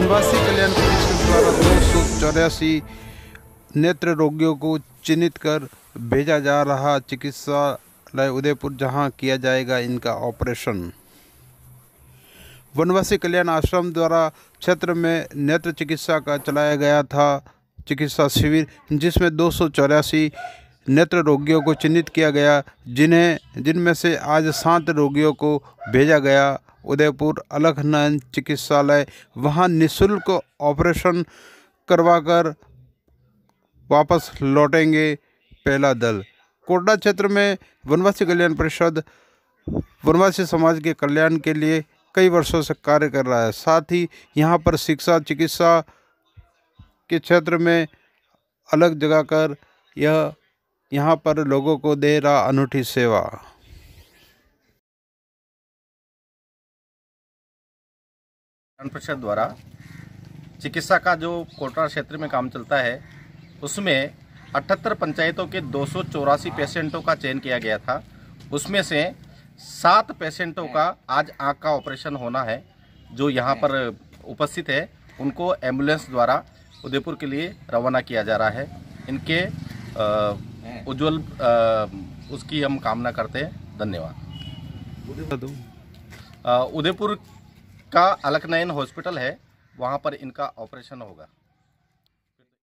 वनवासी कल्याण परिषद द्वारा दो सौ चौरासी नेत्र रोगियों को चिन्हित कर भेजा जा रहा चिकित्सालय उदयपुर जहां किया जाएगा इनका ऑपरेशन वनवासी कल्याण आश्रम द्वारा क्षेत्र में नेत्र चिकित्सा का चलाया गया था चिकित्सा शिविर जिसमें दो सौ चौरासी नेत्र रोगियों को चिन्हित किया गया जिन्हें जिनमें से आज सात रोगियों को भेजा गया उदयपुर अलखनंद चिकित्सालय वहां निशुल्क ऑपरेशन करवाकर वापस लौटेंगे पहला दल कोटा क्षेत्र में वनवासी कल्याण परिषद वनवासी समाज के कल्याण के लिए कई वर्षों से कार्य कर रहा है साथ ही यहाँ पर शिक्षा चिकित्सा के क्षेत्र में अलग जगह कर यह यहाँ पर लोगों को दे रहा अनूठी सेवा परिषद द्वारा चिकित्सा का जो कोटा क्षेत्र में काम चलता है उसमें अठहत्तर पंचायतों के दो पेशेंटों का चयन किया गया था उसमें से सात पेशेंटों का आज आँख का ऑपरेशन होना है जो यहाँ पर उपस्थित है उनको एम्बुलेंस द्वारा उदयपुर के लिए रवाना किया जा रहा है इनके आ, उज्जवल उसकी हम कामना करते हैं धन्यवाद उदयपुर का अलकनयन हॉस्पिटल है वहाँ पर इनका ऑपरेशन होगा